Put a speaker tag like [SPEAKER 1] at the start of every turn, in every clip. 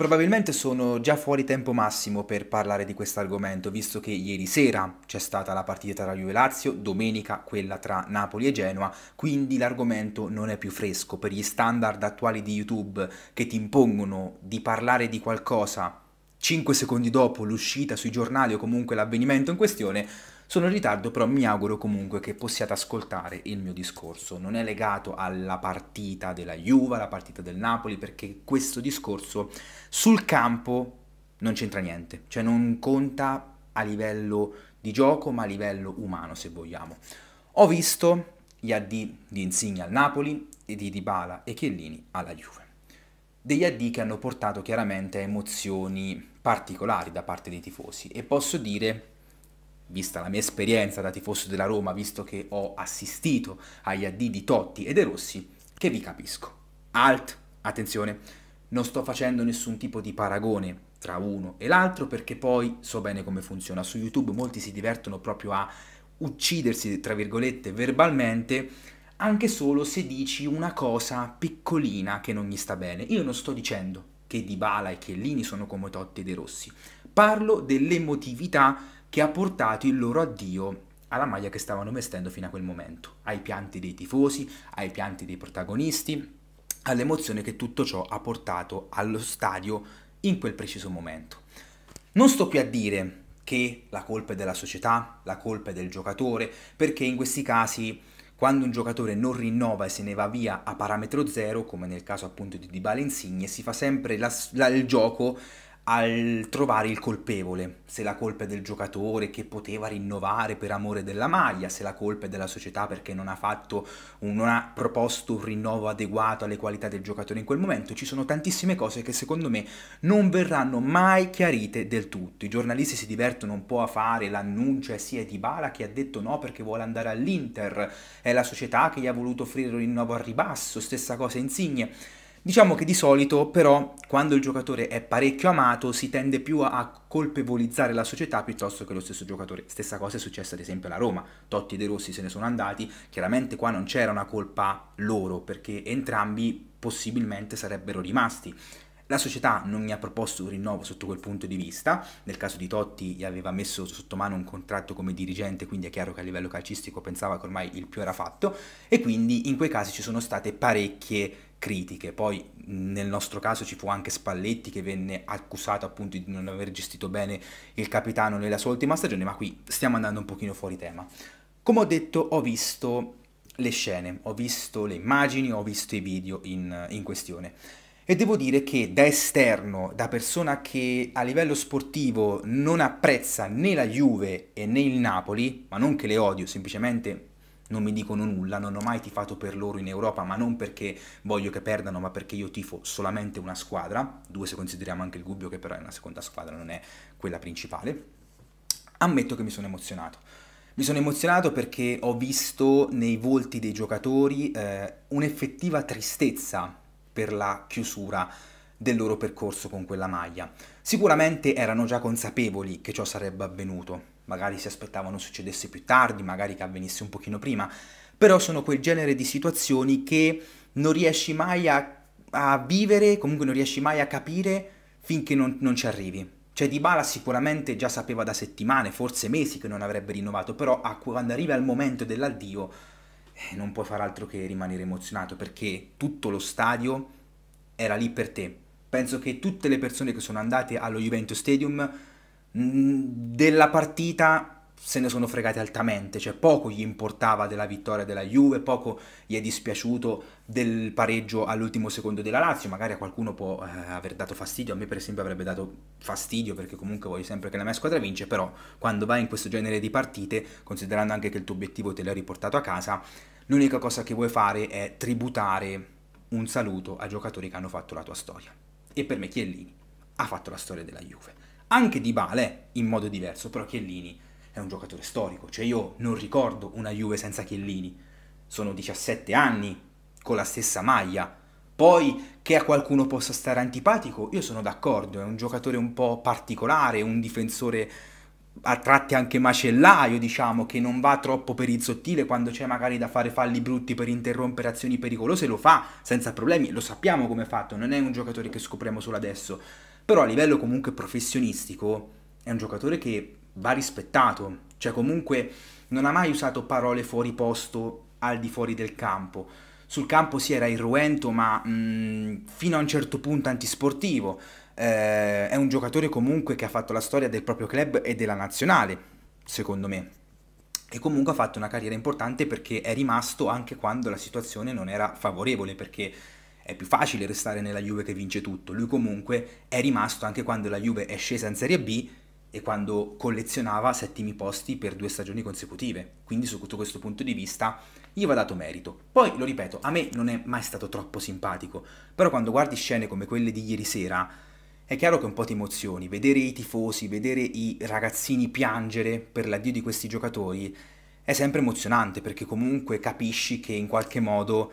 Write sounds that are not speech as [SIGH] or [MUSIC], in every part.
[SPEAKER 1] Probabilmente sono già fuori tempo massimo per parlare di questo argomento, visto che ieri sera c'è stata la partita tra Juve e Lazio, domenica quella tra Napoli e Genoa, quindi l'argomento non è più fresco. Per gli standard attuali di YouTube che ti impongono di parlare di qualcosa 5 secondi dopo l'uscita sui giornali o comunque l'avvenimento in questione, sono in ritardo, però mi auguro comunque che possiate ascoltare il mio discorso. Non è legato alla partita della Juve, alla partita del Napoli, perché questo discorso sul campo non c'entra niente, cioè non conta a livello di gioco, ma a livello umano, se vogliamo. Ho visto gli AD di Insigne al Napoli e di Dybala e Chiellini alla Juve. Degli AD che hanno portato chiaramente a emozioni particolari da parte dei tifosi e posso dire vista la mia esperienza da tifoso della Roma, visto che ho assistito agli addi di Totti e De Rossi, che vi capisco. Alt, attenzione, non sto facendo nessun tipo di paragone tra uno e l'altro perché poi so bene come funziona. Su YouTube molti si divertono proprio a uccidersi, tra virgolette, verbalmente, anche solo se dici una cosa piccolina che non gli sta bene. Io non sto dicendo che Dybala e Chiellini sono come Totti e De Rossi. Parlo dell'emotività che ha portato il loro addio alla maglia che stavano vestendo fino a quel momento, ai pianti dei tifosi, ai pianti dei protagonisti, all'emozione che tutto ciò ha portato allo stadio in quel preciso momento. Non sto qui a dire che la colpa è della società, la colpa è del giocatore, perché in questi casi quando un giocatore non rinnova e se ne va via a parametro zero, come nel caso appunto di Dybala Insigne, si fa sempre la, la, il gioco al trovare il colpevole, se la colpa è del giocatore che poteva rinnovare per amore della maglia, se la colpa è della società perché non ha, fatto, un, non ha proposto un rinnovo adeguato alle qualità del giocatore in quel momento, ci sono tantissime cose che secondo me non verranno mai chiarite del tutto. I giornalisti si divertono un po' a fare l'annuncio, sia eh sì è che ha detto no perché vuole andare all'Inter, è la società che gli ha voluto offrire un rinnovo al ribasso, stessa cosa Insigne Diciamo che di solito però quando il giocatore è parecchio amato si tende più a colpevolizzare la società piuttosto che lo stesso giocatore. Stessa cosa è successa ad esempio alla Roma, Totti e De Rossi se ne sono andati, chiaramente qua non c'era una colpa loro perché entrambi possibilmente sarebbero rimasti. La società non mi ha proposto un rinnovo sotto quel punto di vista, nel caso di Totti gli aveva messo sotto mano un contratto come dirigente, quindi è chiaro che a livello calcistico pensava che ormai il più era fatto e quindi in quei casi ci sono state parecchie critiche. Poi nel nostro caso ci fu anche Spalletti che venne accusato appunto di non aver gestito bene il capitano nella sua ultima stagione, ma qui stiamo andando un pochino fuori tema. Come ho detto, ho visto le scene, ho visto le immagini, ho visto i video in, in questione. E devo dire che da esterno, da persona che a livello sportivo non apprezza né la Juve e né il Napoli, ma non che le odio, semplicemente non mi dicono nulla, non ho mai tifato per loro in Europa, ma non perché voglio che perdano, ma perché io tifo solamente una squadra, due se consideriamo anche il Gubbio che però è una seconda squadra, non è quella principale, ammetto che mi sono emozionato. Mi sono emozionato perché ho visto nei volti dei giocatori eh, un'effettiva tristezza per la chiusura del loro percorso con quella maglia. Sicuramente erano già consapevoli che ciò sarebbe avvenuto, magari si aspettavano succedesse più tardi, magari che avvenisse un pochino prima, però sono quel genere di situazioni che non riesci mai a, a vivere, comunque non riesci mai a capire finché non, non ci arrivi. Cioè Dybala sicuramente già sapeva da settimane, forse mesi che non avrebbe rinnovato, però a, quando arriva il momento dell'addio eh, non puoi far altro che rimanere emozionato perché tutto lo stadio era lì per te, penso che tutte le persone che sono andate allo Juventus Stadium della partita se ne sono fregate altamente, cioè poco gli importava della vittoria della Juve, poco gli è dispiaciuto del pareggio all'ultimo secondo della Lazio, magari a qualcuno può eh, aver dato fastidio, a me per esempio avrebbe dato fastidio perché comunque voglio sempre che la mia squadra vince, però quando vai in questo genere di partite, considerando anche che il tuo obiettivo te l'hai riportato a casa, l'unica cosa che vuoi fare è tributare un saluto a giocatori che hanno fatto la tua storia e per me Chiellini ha fatto la storia della Juve. Anche Di Bale in modo diverso, però Chiellini è un giocatore storico, cioè io non ricordo una Juve senza Chiellini. Sono 17 anni con la stessa maglia. Poi che a qualcuno possa stare antipatico, io sono d'accordo, è un giocatore un po' particolare, un difensore a tratti anche macellaio, diciamo, che non va troppo per il sottile quando c'è magari da fare falli brutti per interrompere azioni pericolose, lo fa senza problemi, lo sappiamo come è fatto, non è un giocatore che scopriamo solo adesso, però a livello comunque professionistico è un giocatore che va rispettato, cioè comunque non ha mai usato parole fuori posto al di fuori del campo. Sul campo si sì, era irruento, ma mh, mm, fino a un certo punto antisportivo eh, è un giocatore comunque che ha fatto la storia del proprio club e della nazionale, secondo me. E comunque ha fatto una carriera importante perché è rimasto anche quando la situazione non era favorevole, perché è più facile restare nella Juve che vince tutto. Lui comunque è rimasto anche quando la Juve è scesa in Serie B e quando collezionava settimi posti per due stagioni consecutive. Quindi sotto questo punto di vista gli va dato merito. Poi, lo ripeto, a me non è mai stato troppo simpatico, però quando guardi scene come quelle di ieri sera, è chiaro che un po' ti emozioni, vedere i tifosi, vedere i ragazzini piangere per l'addio di questi giocatori è sempre emozionante perché comunque capisci che in qualche modo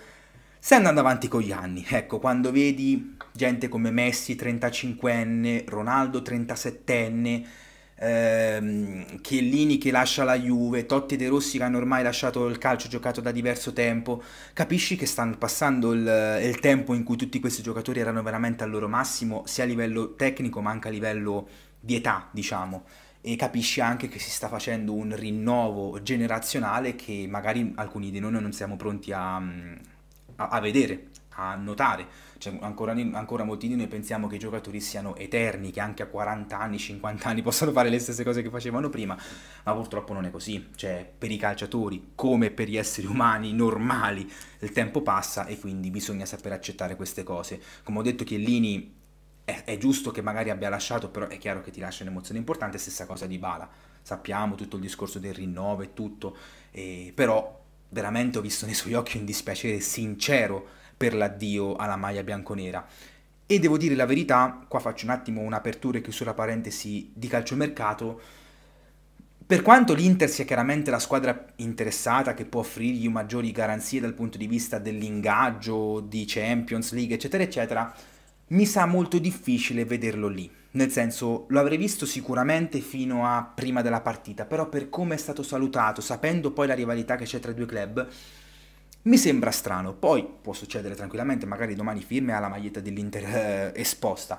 [SPEAKER 1] stai andando avanti con gli anni. Ecco, quando vedi gente come Messi 35enne, Ronaldo 37enne, ehm, Chiellini che lascia la Juve, Totti e De Rossi che hanno ormai lasciato il calcio giocato da diverso tempo, capisci che stanno passando il, il tempo in cui tutti questi giocatori erano veramente al loro massimo, sia a livello tecnico ma anche a livello di età, diciamo e capisci anche che si sta facendo un rinnovo generazionale che magari alcuni di noi non siamo pronti a, a, a vedere a notare. Cioè, ancora, ancora molti di noi pensiamo che i giocatori siano eterni, che anche a 40 anni, 50 anni [LAUGHS] possano fare le stesse cose che facevano prima, ma purtroppo non è così. Cioè, per i calciatori, come per gli esseri umani normali, il tempo passa e quindi bisogna sapere accettare queste cose. Come ho detto, Chiellini è, è giusto che magari abbia lasciato, però è chiaro che ti lascia un'emozione importante, stessa cosa di Bala. Sappiamo tutto il discorso del rinnovo e tutto, eh, però veramente ho visto nei suoi occhi un dispiacere sincero per l'addio alla maglia bianconera. E devo dire la verità, qua faccio un attimo un'apertura e chiusura parentesi di calciomercato, per quanto l'Inter sia chiaramente la squadra interessata che può offrirgli maggiori garanzie dal punto di vista dell'ingaggio di Champions League, eccetera, eccetera, mi sa molto difficile vederlo lì. Nel senso, lo avrei visto sicuramente fino a prima della partita, però per come è stato salutato, sapendo poi la rivalità che c'è tra i due club, mi sembra strano, poi può succedere tranquillamente, magari domani firme alla maglietta dell'Inter eh, esposta,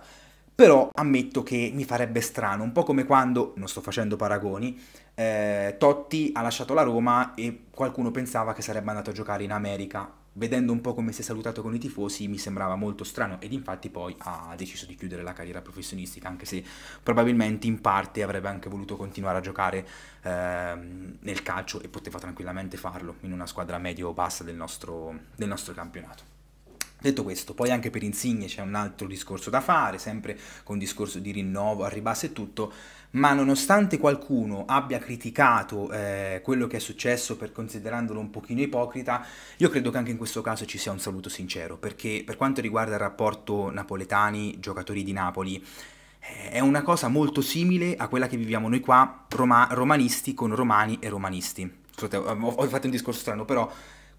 [SPEAKER 1] però ammetto che mi farebbe strano, un po' come quando, non sto facendo paragoni, eh, Totti ha lasciato la Roma e qualcuno pensava che sarebbe andato a giocare in America vedendo un po' come si è salutato con i tifosi mi sembrava molto strano ed infatti poi ha deciso di chiudere la carriera professionistica anche se probabilmente in parte avrebbe anche voluto continuare a giocare eh, nel calcio e poteva tranquillamente farlo in una squadra medio-bassa del nostro, del nostro campionato. Detto questo, poi anche per Insigne c'è un altro discorso da fare, sempre con discorso di rinnovo, a ribasso e tutto, ma nonostante qualcuno abbia criticato eh, quello che è successo per considerandolo un pochino ipocrita, io credo che anche in questo caso ci sia un saluto sincero, perché per quanto riguarda il rapporto napoletani-giocatori di Napoli, eh, è una cosa molto simile a quella che viviamo noi qua, Roma romanisti con romani e romanisti. Scusate, ho fatto un discorso strano, però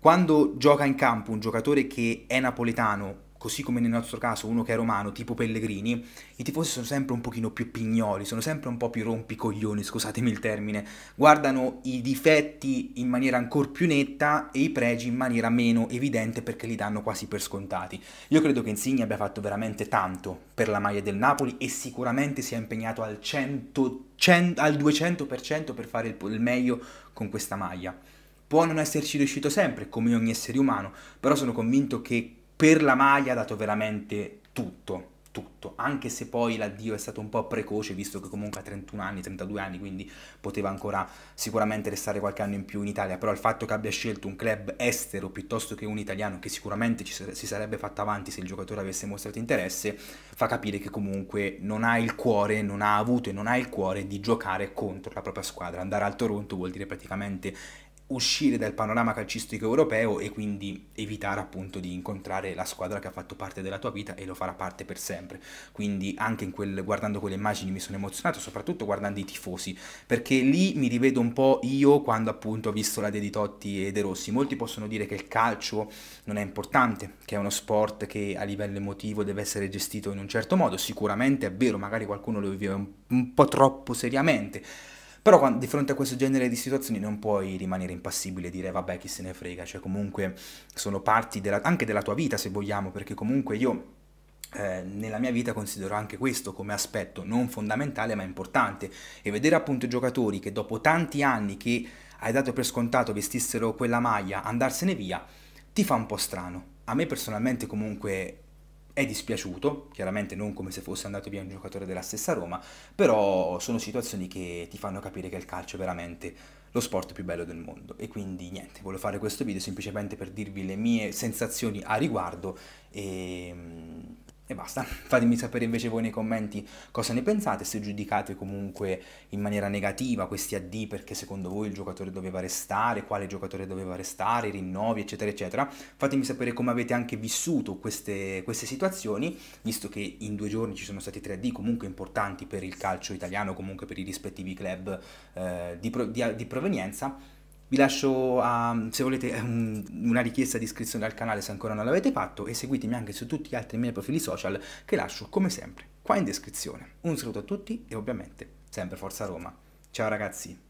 [SPEAKER 1] quando gioca in campo un giocatore che è napoletano, così come nel nostro caso uno che è romano, tipo Pellegrini, i tifosi sono sempre un pochino più pignoli, sono sempre un po' più rompicoglioni, scusatemi il termine, guardano i difetti in maniera ancora più netta e i pregi in maniera meno evidente perché li danno quasi per scontati. Io credo che Insigne abbia fatto veramente tanto per la maglia del Napoli e sicuramente si è impegnato al, 100, 100, al 200% per fare il, il meglio con questa maglia. Può non esserci riuscito sempre, come ogni essere umano, però sono convinto che per la maglia ha dato veramente tutto, tutto, anche se poi l'addio è stato un po' precoce, visto che comunque ha 31 anni, 32 anni, quindi poteva ancora sicuramente restare qualche anno in più in Italia, però il fatto che abbia scelto un club estero piuttosto che un italiano, che sicuramente ci, si sarebbe fatto avanti se il giocatore avesse mostrato interesse, fa capire che comunque non ha il cuore, non ha avuto e non ha il cuore di giocare contro la propria squadra. Andare al Toronto vuol dire praticamente uscire dal panorama calcistico europeo e quindi evitare appunto di incontrare la squadra che ha fatto parte della tua vita e lo farà parte per sempre. Quindi anche in quel, guardando quelle immagini mi sono emozionato, soprattutto guardando i tifosi, perché lì mi rivedo un po' io quando appunto ho visto la di Totti e De Rossi. Molti possono dire che il calcio non è importante, che è uno sport che a livello emotivo deve essere gestito in un certo modo, sicuramente è vero, magari qualcuno lo vive un, un po' troppo seriamente però quando, di fronte a questo genere di situazioni non puoi rimanere impassibile e dire vabbè chi se ne frega, cioè comunque sono parti della, anche della tua vita se vogliamo, perché comunque io... Eh, nella mia vita considero anche questo come aspetto non fondamentale ma importante e vedere appunto giocatori che dopo tanti anni che hai dato per scontato vestissero quella maglia andarsene via ti fa un po' strano a me personalmente comunque è dispiaciuto, chiaramente non come se fosse andato via un giocatore della stessa Roma, però sono situazioni che ti fanno capire che il calcio è veramente lo sport più bello del mondo. E quindi niente, volevo fare questo video semplicemente per dirvi le mie sensazioni a riguardo e mm, e basta, fatemi sapere invece voi nei commenti cosa ne pensate, se giudicate comunque in maniera negativa questi AD perché secondo voi il giocatore doveva restare, quale giocatore doveva restare, i rinnovi eccetera eccetera. Fatemi sapere come avete anche vissuto queste, queste situazioni, visto che in due giorni ci sono stati tre AD comunque importanti per il calcio italiano, comunque per i rispettivi club eh, di, pro, di, di provenienza vi lascio, a, se volete, una richiesta di iscrizione al canale se ancora non l'avete fatto e seguitemi anche su tutti gli altri miei profili social che lascio, come sempre, qua in descrizione. Un saluto a tutti e ovviamente sempre Forza Roma. Ciao ragazzi!